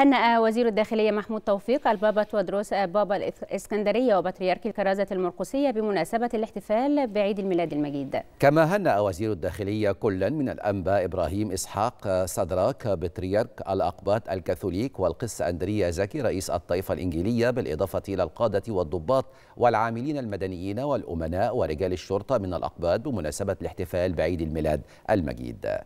هنأ وزير الداخلية محمود توفيق البابا تودروس بابا الإسكندرية وبطريرك الكرازة المرقسية بمناسبة الاحتفال بعيد الميلاد المجيد كما هنأ وزير الداخلية كلا من الأنباء إبراهيم إسحاق صدراك بطريرك الأقباط الكاثوليك والقس أندريا زكي رئيس الطائفة الإنجيلية بالإضافة إلى القادة والضباط والعاملين المدنيين والأمناء ورجال الشرطة من الأقباط بمناسبة الاحتفال بعيد الميلاد المجيد